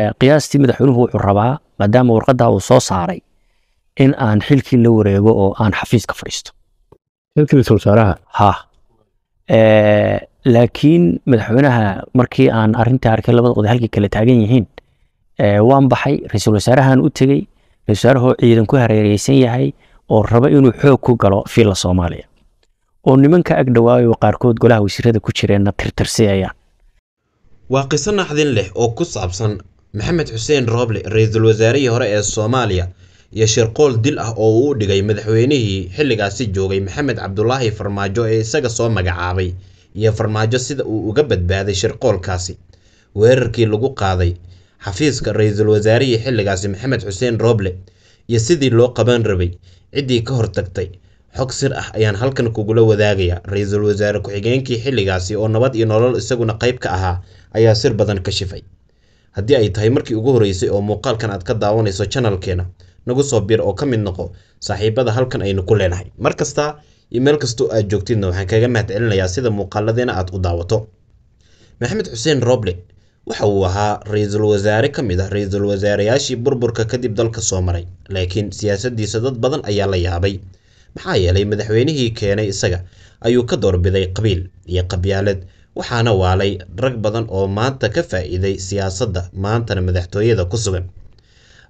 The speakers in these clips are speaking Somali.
Eh, qiyaastii madaxweynuhu wuxuu rabaa maadaama warqaddaa uu soo saaray in aan xilkii la wareego oo aan xafiis ka fadhiisto eh, laakiin madaxweynaha markii aan arintaa arkay labada oday halkii kale taagan yihiin eh, waan baxay ra-iisul wasaarahan u tegey ra-isul wasaarahoo ciidan ku hareereysan yahay oo raba inuu xoog ku galo fiilla soomaaliya oo nimanka ag dhawaayo qaarkood golaha wasiirada ku jireenna tirtirsiayaan waa qiso naxdin leh oo ku saabsan maxamed xuseen rooble ra-iisul wasaarihii hore ee soomaaliya iyo shirqool dil ah oo uu u dhigay madaxweynihii xilligaasi joogay maxamed cabdulaahi farmaajo ee isaga soo magacaabay iyo farmaajo sida uu uga badbaaday shirqoolkaasi weerarkii lagu qaaday xafiiska ra-iisul wasaarihii xilligaasi maxamed xuseen rooble iyo sidii loo qaban rabay ciddii ka hortagtay xog sir ah ayaan halkan kugula wadaagayaa ra-iisul wasaare ku-xigeenkii xilligaasi oo nabad iyo nolol isaguna qayb ka ahaa ayaa sir badan ka shifay haddii ay tahay markii ugu horreysay oo muuqaalkan aad ka daawanayso janalkeena nagu soo bir oo ka mid noqo saaxiibada halkan aynu ku leenahay mar kasta iyo meel kastoo aad joogtidna waxaan kaga mahad celinayaa sida muuqaaladeena aad u daawato maxamed xuseen roble waxa uu ahaa ra-iisul wasaare ka mid ah ra-iisul wasaareyaashii burburka kadib dalka soo maray laakiin siyaasaddiisa dad badan ayaa la yaabay maxaa yeelay madaxweynihii keenay isaga ayuu ka doorbiday qabiil iyo qabyaalad waxaana waalay rag badan oo maanta ka faa'iiday siyaasadda maantana madaxtooyada ku sugan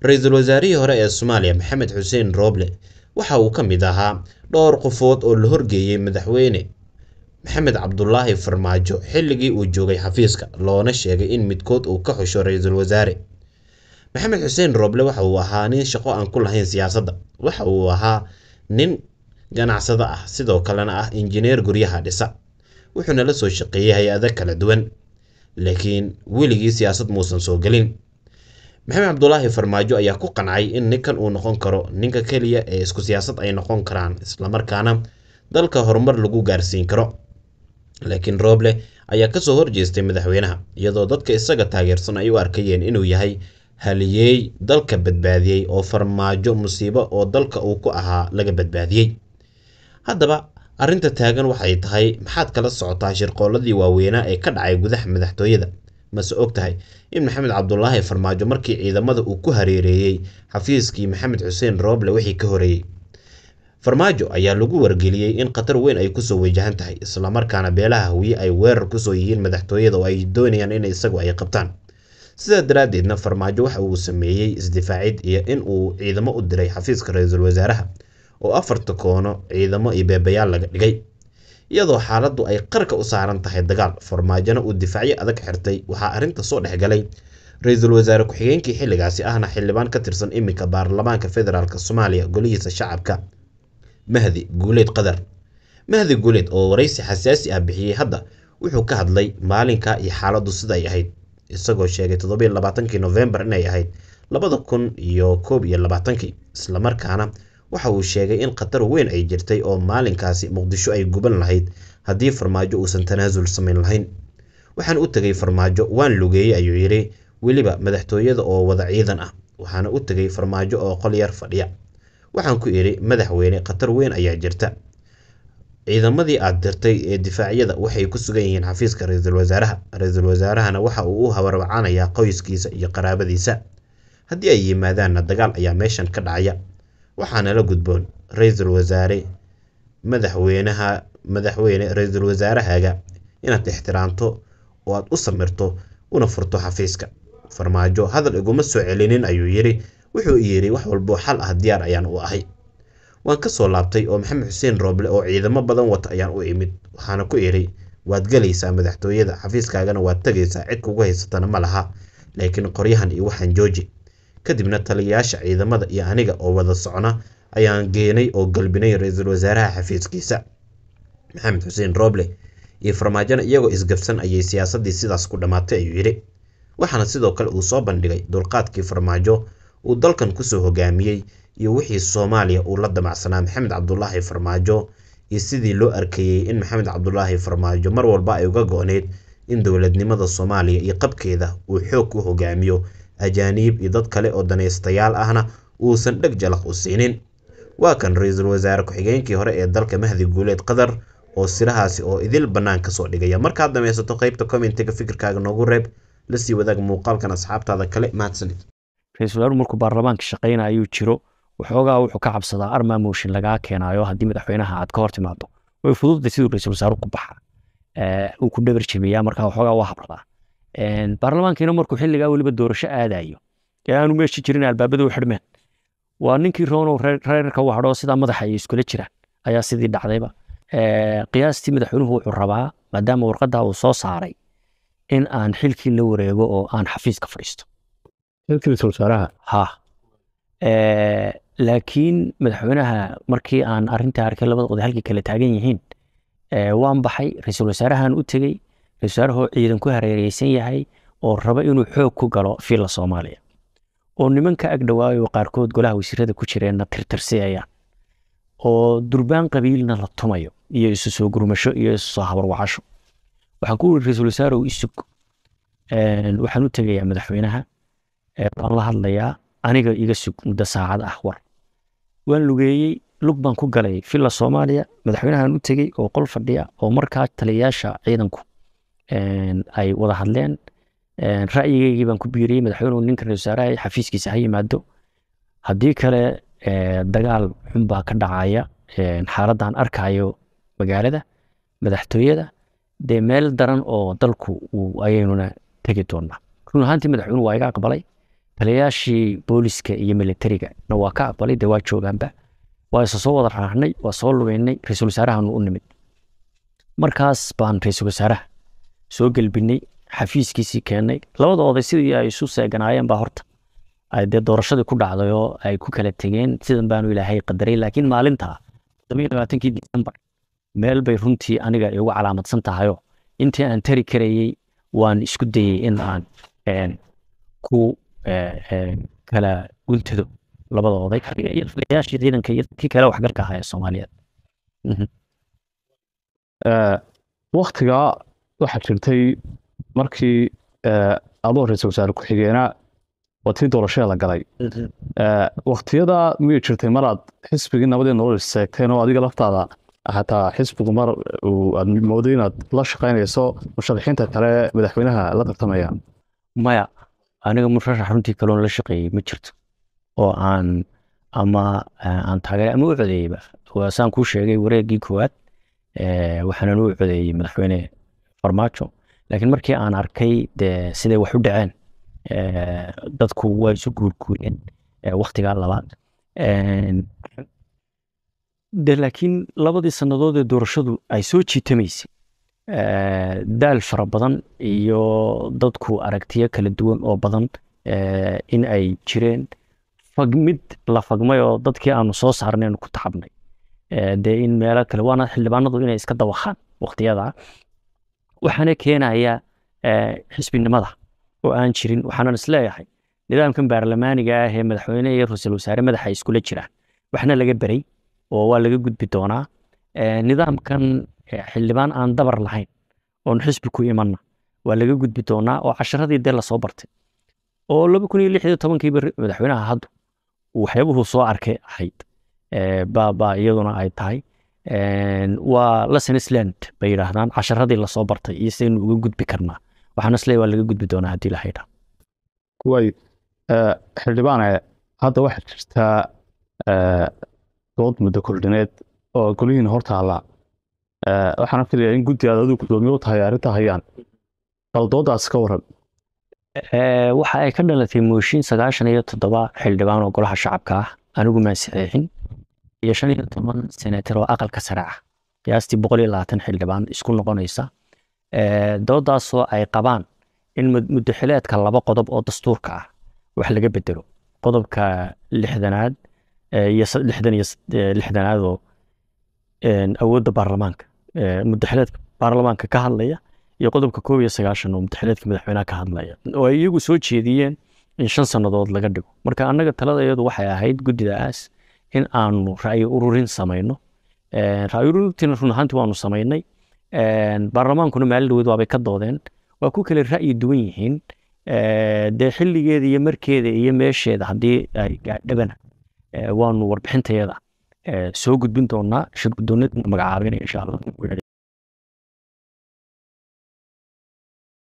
ra-iisul wasaarihii hore ee soomaaliya maxamed xuseen rooble waxa uu ka mid ahaa dhowr qofood oo la horgeeyey madaxweyne maxamed cabdulaahi farmaajo xilligii uu joogay xafiiska loona sheegay in midkood uu ka xusho ra-iisul wasaare maxamed xuseen rooble waxa uu ahaa nin shaqo aan ku lahayn siyaasadda waxa uu ahaa nin ganacsado ah sidoo kalena ah injineer guryaha dhisa wuxuuna la soo shaqeeyey hay-ado kala duwan laakiin weligii siyaasad muusan soo gelin maxamed cabdulaahi farmaajo ayaa ku qancay in ninkan uu noqon karo ninka keliya ee isku siyaasad ay noqon karaan islamarkaana dalka horumar lagu gaarsiin karo laakiin rooble ayaa kasoo horjeestay madaxweynaha iyadoo dadka isaga taageersan ay u arkayeen inuu yahay haliyeey dalka badbaadiyey oo farmaajo musiibo oo dalka uu ku ahaa laga badbaadiyey haddaba arrinta taagan waxay tahay maxaad kala socotaa shirqooladii waaweynaa ee ka dhacay gudaha madaxtooyada mase og tahay in maxamed cabdulaahi farmaajo markii ciidamada uu ku hareereeyey xafiiskii maxamed xuseen rooble wixii ka horeeyey farmaajo ayaa lagu wargeliyey in khatar weyn ay kusoo wajahan tahay islamarkaana beelaha hawiye ay weerar kusoo yihiin madaxtooyada oo ay doonayaan in isagu ay qabtaan sidaa daraaddeedna farmaajo waxa uu sameeyey isdifaacid iyo in uu ciidamo u diray xafiiska ra-iisul wasaaraha oo afarta koono ciidamo iyo beebayaal laga dhigay iyadoo xaaladdu ay qarka u saaran tahay dagaal farmaajana uu difaacyo adag xirtay waxaa arrinta soo dhexgalay ra-iisul wasaare ku-xigeenkii xilligaasi ahna xildhibaan ka tirsan iminka baarlamaanka federaalk soomaaliya golihiisa shacabka mahdi guuleed qadar mahdi guuleed oo waraysi xasaasi ah bixiyey hadda wuxuu ka hadlay maalinka iyo xaaladdu sida ay ahayd isagoo sheegay toddobaiyo labaatankii novembar inay ahayd labada kun iyo koob iyo labaatankii islamarkaana waxa uu sheegay in khatar weyn ay jirtay oo maalinkaasi muqdisho ay guban lahayd haddii farmaajo uusan tanaasul samayn lahayn waxaan u tegay farmaajo waan lugeeyey ayuu yidhi weliba madaxtooyada oo wada ciidan ah waxaana u tegay farmaajo oo qol yar fadhiya waxaan ku yidhi madaxweyne khatar weyn ayaa jirta ciidamadii aad dirtay ee difaacyada waxay ku sugan yihiin xafiiska ra-iisul wasaaraha ra-iisul wasaarahana waxa uu u habarbacanayaa qoyskiisa iyo qaraabadiisa haddii ay yimaadaanna dagaal ayaa meeshan ka dhacaya waxaana la gudboon ra-iisul wasaare madaxweynaha madaxweyne ra-iisul wasaarahaaga inaad ixtiraamto oo aad u samirto una furto xafiiska farmaajo hadal iguma soo celinin ayuu yidhi wuxuu yidhi wax walbo xal ah diyaar ayaan u ahay waan ka soo laabtay oo maxamed xuseen rooble oo ciidamo badan wata ayaan u imid waxaana ku idhi waad gelaysaa madaxtooyada xafiiskaagana waad tegaysaa cid kugu haysatana ma laha laakiin qoryahan iyo waxaan jooji kadibna taliyayaasha ciidamada iyo aniga oo wada socna ayaan geenay oo galbinay ra-iisul wasaaraha xafiiskiisa maxamed xuseen roble iyo farmaajona iyagoo isgabsan ayay siyaasaddii sidaas ku dhammaatay ayuu yidhi waxaana sidoo kale uu soo bandhigay dulqaadkii farmaajo uu dalkan kusoo hogaamiyey iyo wixii soomaaliya uu la damacsanaa maxamed cabdulaahi farmaajo iyo sidii loo arkayey in maxamed cabdulaahi farmaajo mar walba ay uga go in dowladnimada soomaaliya iyo qabkeeda uu xoog ku hogaamiyo ajaaniib iyo dad kale oo danaystayaal ahna uusan dheg jalaq u siinin waa kan ra-iisul wasaare ku-xigeenkii hore ee dalka mahdi guuleed qatar oo sirahaasi oo idil bannaan kasoo dhigaya markaad dhamaysato qaybta commentiga fikirkaaga noogu reeb la sii wadaag muuqaalkan asxaabtaada kale mahadsanid ra-isul wasaaruu markuu baarlamaanka shaqayna ayuu jiro waxoogaa wuxuu ka cabsadaa armaa mooshin lagaa keenaayo haddii madaxweynaha aad ka hor timaado way fududda siduu ra-isul wasaaru ku baxa uu ku dhabar jabeeyaa markaa waxoogaa waa habradaa baarlamaankiina markuu xiligaa weliba doorasho aadayo ee aanu meeshi jirin albaabadu u xidhmeen waa ninkii roonow reerka waxdhoo sidaa madaxa ay iskula jiraan ayaa sidii dhacdayba qiyaastii madaxweynuhu wuxuu rabaa maadaama warqadaa uu soo saaray in aan xilkii la wareego oo aan xafiiska fadhiisto laakiin madaxweynaha markii aan arintaa arkay labada oday halkii kale taagan yihiin waan baxay ra-iisul wasaarahan u tegey ra-iisulwasaarahoo ciidan ku hareereysan yahay oo raba inuu xoog ku galo filla soomaaliya oo nimanka agdhawaayo qaarkood golaha wasiirada ku jireenna tirtirsiayaan oo durbaan qabiilna la tumayo iyo isu soo gurmasho iyo isu soo habarwacasho waxaan ku ra-iisul wasaarow isug waxaan u tegayaa madaxweynaha waan la hadlayaa aniga iga sug muddo saacad ah war waan lugeeyey lug baan ku galay filla soomaaliya madaxweynahaan u tegey oo qol fadhiya oo markaa taliyayaasha ciidanku ay wada hadleen ra'yigeygii baan ku biiriyey madaxweynuhu ninka ra-isul wasaaraha xafiiskiisa ha yimaado haddii kale dagaal xun baa ka dhacaya xaaladdan arkaayo magaalada madaxtooyada dee meel daran oo dalku ayaynuna tegi doonnaa run ahaantii madaxweynuhu waa iga aqbalay taliyayaashii booliska iyo militariga na waa ka aqbalay dee waa joogaanba waa soo wada raarnay waa soo lumeynay ra-isul wasaarahanu u nimid markaas baan ra-iisul wasaaraha soo gelbinay xafiiskiisii keenay labada oday sidii ay isu seeganaayeen baa horta dee doorashadii ku dhacday oo ay ku kala tegeen sidan baanu ilaahay qadaray laakiin maalinta todobaiyolaaatankii decembar meel bay runtii aniga igu calaamadsan tahayo intii aan tari karayey waan isku dayey in aan ku eh, eh, kala guntado labada oday ciidanka iyo dadkii kale waxgalka ahaya soomaaliyeed mhm. eh, waktiga waxaa jirtay markii eh, adoo ra-isul wasaare ku-xigeenaa waatii doorashada la galay eh, waktiyada miyay jirtay maraad xisbigii nabadee nolol isteegteen oo adiga laftaada hataa xisbigu mar aad mooday inaad la shaqaynayso musharaxiinta kale madaxweynaha la tartamayaan maya aniga musharax runtii kaloon la shaqeeyey ma jirto oo aan ama eh, aan taageere ama u codeeyeyba saan kuu sheegay wareegii koowaad waxaanan u codeeyey madaxweyne farmaajo laakiin markii aan arkay de siday wax u dhaceen eh, dadku waa isu guurguureen eh, waktigaa labaad ehm, de laakiin labadii sannadood ee doorashadu ay soo jiitamaysay eh, daal fara badan iyo dadku aragtiyo kala duwan oo badan in ay jireen fagmid la fagmay oo dadkii aanu soo saarnaynu ku taxabnay dee in meelo kale waana xildhibaanadu inay iska dawaxaan waktiyada waxaana keenaya eh, xisbinimada oo aan jirin waxaanan isleeyahay nidaamkan baarlamaaniga ah ee madaxweyne iyo ra-iisul wasaare madaxa iskula jiraan waxna laga beray oo waa laga gudbi doonaa eh, nidaamkan eh, xildhibaan aan dabar lahayn oon xisbi ku imanna waa laga gudbi doonaa oo casharadii dee lasoo bartay oo laba kun iyo lixyo tobankiiba madaxweynaha haddu waxyaabuhu soo arkay ahayd baaba iyaduna ay tahay waa lessonsland bay yidhaahdaan casharadii lasoo bartay iyo sidaynu uga gudbi karnaa waxaana sley waa laga gudbi doonaa haddii ilahay dhaa way xildhibaane hadda waxaa jirtaa dood muddo kordhineed oo golihiina hortaallaa waxaana filaya in guddi aad adigu gudoomiye u tahay arrinta hayaan bal doodaas ka waran waxa ay ka dhalatay mooshiin sagaashan iyo toddoba xildhibaan oo golaha shacabka ah anigu maan saxeexin iyo shan iyo toban senatar oo aqalka sare ah qiyaastii boqol iyo labaatan xildhibaan isku noqonaysa eh, doodaasoo ay qabaan in muddaxileedka laba qodob oo dastuurka ah wax laga bedelo qodobka lixdanaad eh, iyo lixdan eh, awoodda baarlamaanka muddaxileedka baarlamaanka ka hadlaya iyo qodobka koob iyo sagaashan oo muddaxileedka madaxweynaha ka hadlaya oo ay iyagu soo jeediyeen in shan sannadood laga dhigo marka annaga talada iyadu waxay ahayd guddida aas in aanu ra'yi ururin samayno ra'yi ururintiina run ahaantii waanu samaynay baarlamaankuna maalin waabay ka doodeen waa ku kale ra'yi duwan yihiin dee xilligeeda iyo markeeda iyo meesheeda haddii ay gaadhabana waanu warbixintayaeda soo gudbin doonaa shirgudoonadna magacaabeen insha allah